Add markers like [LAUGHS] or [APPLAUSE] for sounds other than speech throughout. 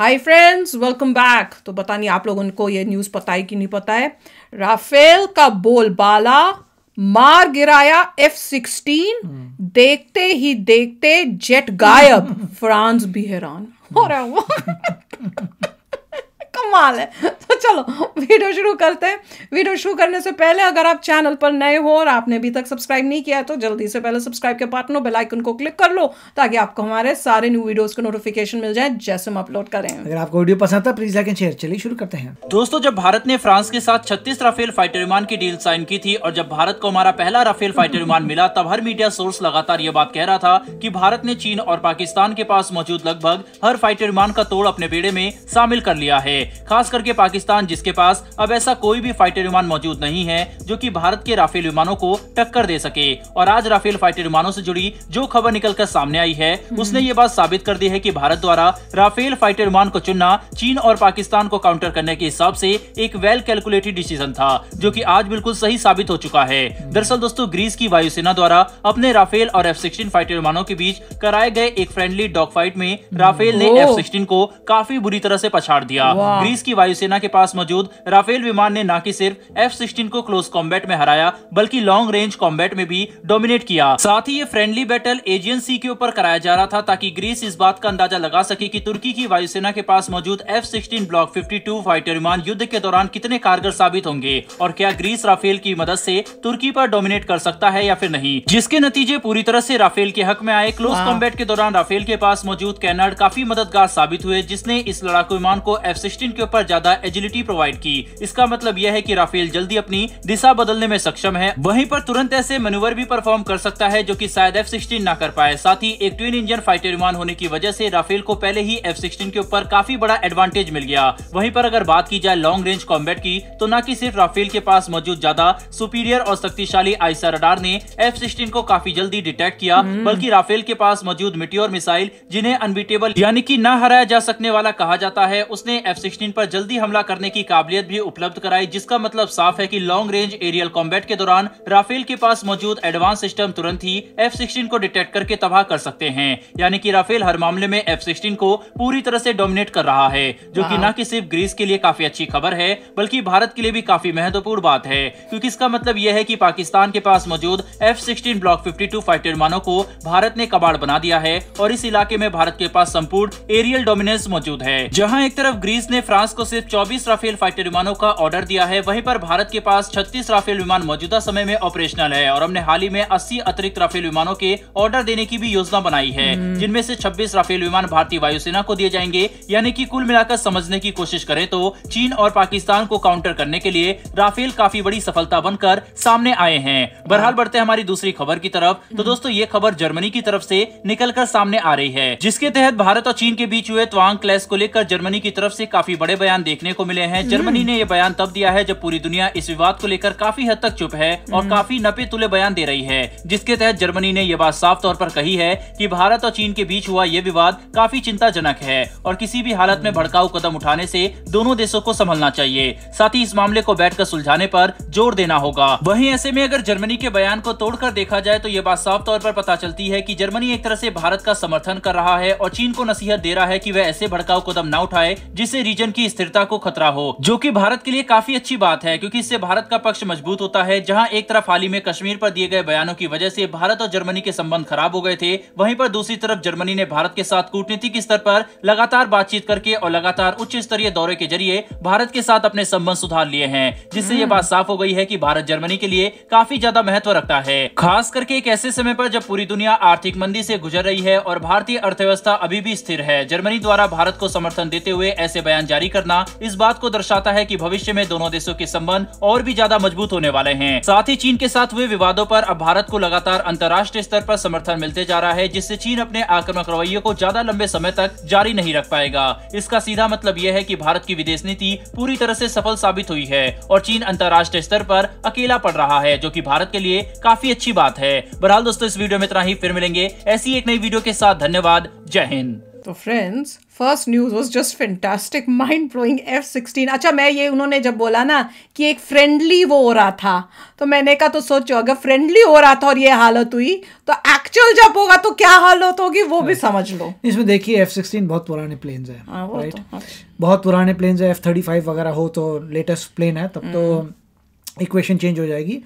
Hi friends welcome back तो पता नहीं आप लोगों को ये न्यूज़ पता है कि नहीं पता है राफेल का बोलबाला मार गिराया एफ सिक्सटीन देखते ही देखते जेट गायब [LAUGHS] फ्रांस भी हैरान हो रहा [LAUGHS] कमाल है [LAUGHS] तो चलो वीडियो शुरू करते हैं वीडियो शुरू करने से पहले अगर आप चैनल पर नए हो और आपने अभी तक सब्सक्राइब नहीं किया है तो जल्दी से पहले सब्सक्राइब के पार्ट नो बेलाइकन को क्लिक कर लो ताकि आपको हमारे सारे न्यू वीडियोज के नोटिफिकेशन मिल जाए जैसे हम अपलोड करें अगर आपको वीडियो पसंद था प्लीज लाइक एंड शेयर चलिए शुरू करते हैं दोस्तों जब भारत ने फ्रांस के साथ छत्तीस राफेल फाइटर विमान की डील साइन की थी और जब भारत को हमारा पहला राफेल फाइटर विमान मिला तब हर मीडिया सोर्स लगातार ये बात कह रहा था कि भारत ने चीन और पाकिस्तान के पास मौजूद लगभग हर फाइटर विमान का तोड़ अपने बेड़े में शामिल कर लिया है खास करके पाकिस्तान जिसके पास अब ऐसा कोई भी फाइटर विमान मौजूद नहीं है जो की भारत के राफेल विमानों को टक्कर दे सके और आज राफेल फाइटर विमानों से जुड़ी जो खबर निकल कर सामने आई है हम्म। उसने ये बात साबित कर दी है कि भारत द्वारा राफेल फाइटर विमान को चुनना चीन और पाकिस्तान को काउंटर करने के हिसाब से एक वेल कैलकुलेटेड डिसीजन था जो कि आज बिल्कुल सही साबित हो चुका है दरअसल दोस्तों ग्रीस की वायुसेना द्वारा अपने राफेल और एफ सिक्सटीन फाइटर विमानों के बीच कराए गए एक फ्रेंडली डॉग फाइट में राफेल ने एफ सिक्सटीन को काफी बुरी तरह से पछाड़ दिया हाँ। ग्रीस की वायुसेना के पास मौजूद राफेल विमान ने न की सिर्फ एफ सिक्सटीन को क्लोज कॉम्बैट में हराया बल्कि लॉन्ग रेंज कॉम्बैट में भी डोमिनेट किया साथ ही ये फ्रेंडली बैटल एजेंसी के ऊपर कराया जा रहा था ताकि ग्रीस इस बात का अंदाजा लगा सके की तुर्की की वायुसेना के पास मौजूद F sixteen block fifty fighter विमान युद्ध के दौरान कितने कारगर साबित होंगे और क्या ग्रीस राफेल की मदद ऐसी तुर्की आरोप डोमिनेट कर सकता है या फिर नहीं जिसके नतीजे पूरी तरह ऐसी राफेल के हक में आए क्लोज कॉम्बैट हाँ। के दौरान राफेल के पास मौजूद कैनर्ड काफी मददगार साबित हुए जिसने इस लड़ाकू विमान को एफ सिक्सटीन जमीन के ऊपर ज्यादा एजिलिटी प्रोवाइड की इसका मतलब यह है कि राफेल जल्दी अपनी दिशा बदलने में सक्षम है वहीं पर तुरंत ऐसे मनुवर भी परफॉर्म कर सकता है जो कि शायद एफ सिक्सटीन ना कर पाए साथ ही एक ट्विन इंजन फाइटर विमान होने की वजह से राफेल को पहले ही एफ सिक्सटीन के ऊपर काफी बड़ा एडवांटेज मिल गया वहीं पर अगर बात की जाए लॉन्ग रेंज कॉम्बैट की तो न की सिर्फ राफेल के पास मौजूद ज्यादा सुपीरियर और शक्तिशाली आइसा रडार ने एफ सिक्सटीन को काफी जल्दी डिटेक्ट किया हम्म। बल्कि राफेल के पास मौजूद मिट्टी मिसाइल जिन्हें अनबीटेबल यानी की न हराया जा सकने वाला कहा जाता है उसने एफ सिक्सटीन पर जल्दी हमला करने की काबिलियत भी उपलब्ध कराई जिसका मतलब साफ है की लॉन्ग रेंज एरियल कॉम्बैट के दौरान राफेल के पास मौजूद एडवांस सिस्टम तुरंत ही एफ सिक्सटीन को डिटेक्ट करके तबाह कर सकते हैं यानी की राफेल हर मामले में एफ सिक्सटीन को पूरी तरह ऐसी डोमिनेट कर रहा है जो की न की सिर्फ ग्रीस के लिए काफी अच्छी खबर है बल्कि भारत के लिए भी काफी महत्वपूर्ण बात है क्योंकि इसका मतलब यह है कि पाकिस्तान के पास मौजूद F sixteen block two fighter विमानों को भारत ने कबाड़ बना दिया है और इस इलाके में भारत के पास संपूर्ण एरियल डोमिनेंस मौजूद है जहाँ एक तरफ ग्रीस ने फ्रांस को सिर्फ 24 राफेल फाइटर विमानों का ऑर्डर दिया है वहीं पर भारत के पास 36 राफेल विमान मौजूदा समय में ऑपरेशनल है और हमने हाल ही में 80 अतिरिक्त राफेल विमानों के ऑर्डर देने की भी योजना बनाई है हम्म। जिनमें से 26 राफेल विमान भारतीय वायुसेना को दिए जाएंगे यानी की कुल मिलाकर समझने की कोशिश करें तो चीन और पाकिस्तान को काउंटर करने के लिए राफेल काफी बड़ी सफलता बनकर सामने आए हैं बहरहाल बढ़ते हमारी दूसरी खबर की तरफ तो हम्म। दोस्तों ये खबर जर्मनी की तरफ से निकलकर सामने आ रही है जिसके तहत भारत और चीन के बीच हुए त्वांग क्लैश को लेकर जर्मनी की तरफ से काफी बड़े बयान देखने को मिले हैं जर्मनी ने ये बयान तब दिया है जब पूरी दुनिया इस विवाद को लेकर काफी हद तक चुप है और हम्म। काफी नपे तुले बयान दे रही है जिसके तहत जर्मनी ने यह बात साफ तौर पर कही है कि भारत और चीन के बीच हुआ ये विवाद काफी चिंताजनक है और किसी भी हालत में भड़काऊ कदम उठाने से दोनों देशों को संभलना चाहिए साथ ही इस मामले को बैठकर सुलझाने पर जोर देना होगा वही ऐसे में अगर जर्मनी के बयान को तोड़कर देखा जाए तो ये बात साफ तौर पर पता चलती है कि जर्मनी एक तरह से भारत का समर्थन कर रहा है और चीन को नसीहत दे रहा है कि वह ऐसे भड़काऊ कदम न उठाए जिससे रीजन सिस्टम की स्थिरता को खतरा हो जो की भारत के लिए काफी अच्छी बात है क्यूँकी इससे भारत का पक्ष मजबूत होता है जहाँ एक तरफ हाल ही में कश्मीर पर दिए गए बयानों की वजह से भारत और जर्मनी के संबंध खराब हो गए थे वहीं पर दूसरी तरफ जर्मनी ने भारत के साथ कूटनीतिक स्तर पर लगातार बातचीत करके और लगातार उच्च स्तरीय दौरे के जरिए भारत के साथ अपने संबंध सुधार लिए हैं जिससे ये हम्म। बात साफ हो गई है कि भारत जर्मनी के लिए काफी ज्यादा महत्व रखता है खास करके एक ऐसे समय पर जब पूरी दुनिया आर्थिक मंदी से गुजर रही है और भारतीय अर्थव्यवस्था अभी भी स्थिर है जर्मनी द्वारा भारत को समर्थन देते हुए ऐसे बयान जारी करना इस बात को दर्शाता है कि भविष्य में दोनों देशों के संबंध और भी ज्यादा मजबूत होने वाले हैं साथ ही चीन के साथ हुए विवादों पर अब भारत को लगातार अंतर्राष्ट्रीय स्तर पर समर्थन मिलते जा रहा है जिससे चीन अपने आक्रामक रवैये को ज्यादा लंबे समय तक जारी नहीं रख पाएगा इसका सीधा मतलब यह है की भारत की विदेश नीति पूरी तरह ऐसी सफल साबित हुई है और चीन अंतर्राष्ट्रीय स्तर पर अकेला पड़ रहा है जो की भारत के लिए काफी अच्छी बात है बहरहाल दोस्तों इस वीडियो में इतना ही फिर मिलेंगे ऐसी एक नई वीडियो के साथ धन्यवाद जय हिंद तो friends first news was just fantastic mind blowing F sixteen अच्छा मैं ये उन्होंने जब बोला ना कि एक फ्रेंडली वो हो रहा था तो मैंने कहा तो सोचो अगर फ्रेंडली हो रहा था और ये हालत हुई तो एक्चुअल जब होगा तो क्या हालत होगी वो भी समझ लो इसमें देखिए एफ सिक्सटीन बहुत पुराने प्लेन है राइट बहुत पुराने प्लेन है एफ थर्टी फाइव वगैरह हो तो लेटेस्ट प्लेन है तब तो हम्म। इक्वेशन चेंज हो जाएगी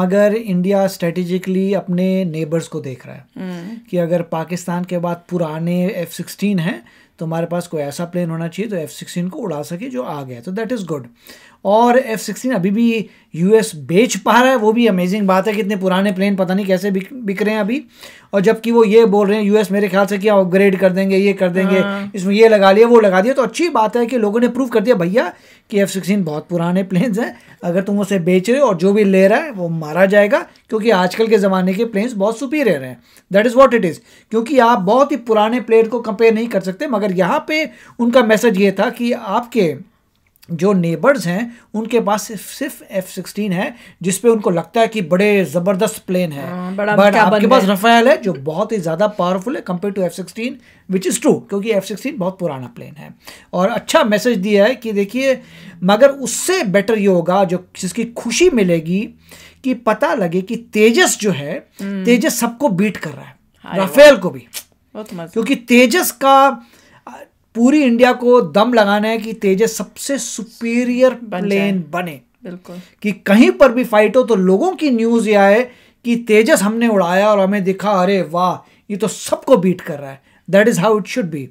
मगर इंडिया स्ट्रेटेजिकली अपने नेबर्स को देख रहा है हम्म। कि अगर पाकिस्तान के बाद पुराने एफ सिक्सटीन हैं तो हमारे पास कोई ऐसा प्लेन होना चाहिए तो एफ सिक्सटीन को उड़ा सके जो आ गया तो दैट इज़ गुड और एफ सिक्सटीन अभी भी यू एस बेच पा रहा है वो भी अमेजिंग बात है कि इतने पुराने प्लेन पता नहीं कैसे बिक बिक रहे हैं अभी और जबकि वो ये बोल रहे हैं यू एस मेरे ख्याल से कि अपग्रेड कर देंगे ये कर देंगे हाँ। इसमें ये लगा लिया वो लगा दिया तो अच्छी बात है कि लोगों ने प्रूव कर दिया भैया कि एफ़ सिक्सटीन बहुत पुराने प्लेन्स हैं अगर तुम उसे बेच रहे हो और जो भी ले रहा है वो मारा जाएगा क्योंकि आजकल के ज़माने के प्लेन्स बहुत सुपीरियर हैं that is what it is क्योंकि आप बहुत ही पुराने प्लेन को कंपेयर नहीं कर सकते मगर यहाँ पर उनका मैसेज ये था कि आपके जो नेबर्स हैं उनके पास सिर्फ सिर्फ एफ सिक्सटीन है जिसपे उनको लगता है कि बड़े ज़बरदस्त प्लेन है हाँ, बट आपके पास रफेल है जो बहुत ही ज़्यादा पावरफुल है compare to F sixteen which is true क्योंकि एफ सिक्सटीन बहुत पुराना प्लेन है और अच्छा मैसेज दिया है कि देखिए मगर उससे बेटर ये होगा जो जिसकी खुशी मिलेगी कि पता लगे कि तेजस जो है हम्म। तेजस सबको बीट कर रहा है रफेल को भी क्योंकि तेजस का पूरी इंडिया को दम लगाना है कि तेजस सबसे सुपीरियर प्लेन बने बिल्कुल कि कहीं पर भी फाइट हो तो लोगों की न्यूज़ यह आए कि तेजस हमने उड़ाया और हमें दिखा अरे वाह ये तो सबको बीट कर रहा है that is how it should be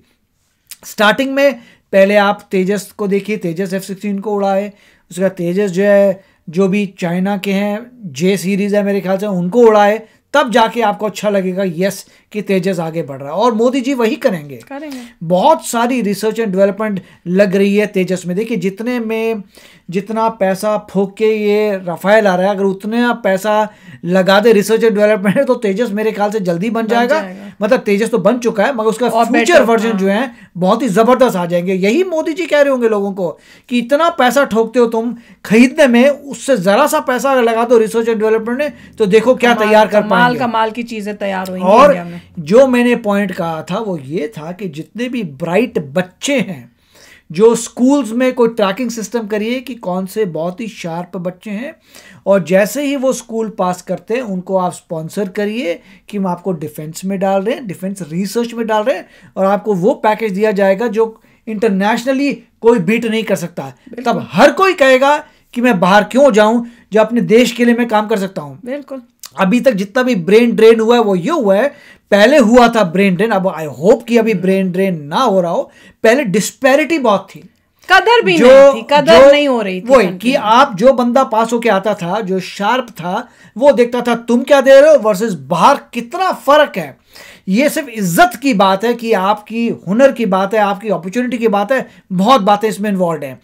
starting में पहले आप तेजस को देखिए तेजस एफ सिक्सटीन को उड़ाए उसके बाद तेजस जो है जो भी चाइना के हैं जे सीरीज़ है मेरे ख्याल से उनको उड़ाए तब जाके आपको अच्छा लगेगा यस कि तेजस आगे बढ़ रहा है और मोदी जी वही करेंगे करेंगे बहुत सारी रिसर्च एंड डेवलपमेंट लग रही है तेजस में देखिए जितने में जितना पैसा फूक के ये रफाइल आ रहा है अगर उतने पैसा लगा दे रिसर्च एंड डेवलपमेंट तो तेजस मेरे ख्याल से जल्दी बन, बन जाएगा।, जाएगा मतलब तेजस तो बन चुका है मगर उसका फ्यूचर वर्जन हाँ। जो है बहुत ही ज़बरदस्त आ जाएंगे यही मोदी जी कह रहे होंगे लोगों को कि इतना पैसा ठोकते हो तुम खरीदने में उससे ज़रा सा पैसा अगर लगा दो रिसर्च एंड डेवलपमेंट में तो देखो क्या तैयार कर का कमाल की चीज़ें तैयार हुई और जो मैंने पॉइंट कहा था वो ये था कि जितने भी ब्राइट बच्चे हैं जो स्कूल्स में कोई ट्रैकिंग सिस्टम करिए कि कौन से बहुत ही शार्प बच्चे हैं और जैसे ही वो स्कूल पास करते हैं उनको आप स्पॉन्सर करिए कि हम आपको डिफेंस में डाल रहे हैं डिफेंस रिसर्च में डाल रहे हैं और आपको वो पैकेज दिया जाएगा जो इंटरनेशनली कोई बीट नहीं कर सकता तब हर कोई कहेगा कि मैं बाहर क्यों जाऊं जो अपने देश के लिए मैं काम कर सकता हूं बिल्कुल अभी तक जितना भी ब्रेन ड्रेन हुआ है वो ये हुआ है पहले हुआ था ब्रेन ड्रेन अब आई होप कि अभी ब्रेन ड्रेन ना हो रहा हो पहले डिस्पेरिटी बहुत थी कदर भी जो, नहीं थी कदर जो, नहीं हो रही थी वही कि आप जो बंदा पास होके आता था जो शार्प था वो देखता था तुम क्या दे रहे हो वर्सेस बाहर कितना फर्क है ये सिर्फ इज्जत की बात है कि आपकी हुनर की बात है आपकी अपॉर्चुनिटी की बात है बहुत बातें इसमें इन्वॉल्व हैं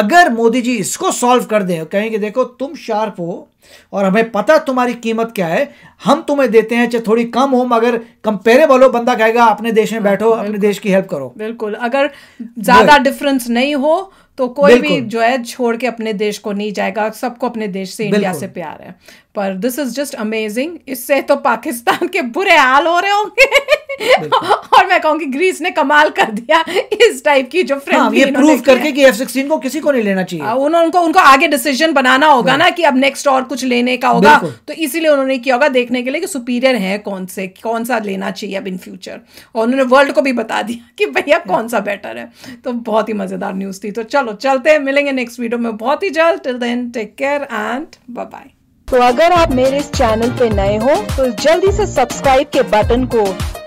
अगर मोदी जी इसको सॉल्व कर दें कहें कि देखो तुम शार्प हो और हमें पता तुम्हारी कीमत क्या है हम तुम्हें देते हैं चाहे थोड़ी कम हो मगर कंपेरेबल हो बंदा कहेगा अपने देश में हाँ, बैठो अपने देश की हेल्प करो बिल्कुल अगर ज़्यादा डिफरेंस नहीं हो तो कोई भी जो है छोड़ के अपने देश को नहीं जाएगा सबको अपने देश से इंडिया से प्यार है पर दिस इज जस्ट अमेजिंग इससे तो पाकिस्तान के बुरे हाल हो रहे होंगे और मैं कहूंगी ग्रीस ने कमाल कर दिया इस टाइप की जो फ्रेंड हाँ, ये प्रूव करके कि F16 को किसी को नहीं लेना चाहिए उन्होंने उनको उनको आगे डिसीजन बनाना होगा ना हाँ। कि अब नेक्स्ट और कुछ लेने का होगा तो इसीलिए उन्होंने किया होगा देखने के लिए कि सुपीरियर है कौन से कौन सा लेना चाहिए अब इन फ्यूचर और उन्होंने वर्ल्ड को भी बता दिया कि भैया कौन हाँ। सा बेटर है तो बहुत ही मजेदार न्यूज थी तो चल चलो चलते हैं मिलेंगे नेक्स्ट वीडियो में बहुत ही जल्द till then take care and bye तो अगर आप मेरे इस चैनल पे नए हो तो जल्दी से सब्सक्राइब के बटन को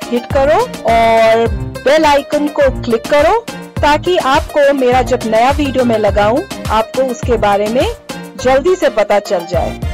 हिट करो और बेल आइकन को क्लिक करो ताकि आपको मेरा जब नया वीडियो में लगाऊं आपको उसके बारे में जल्दी से पता चल जाए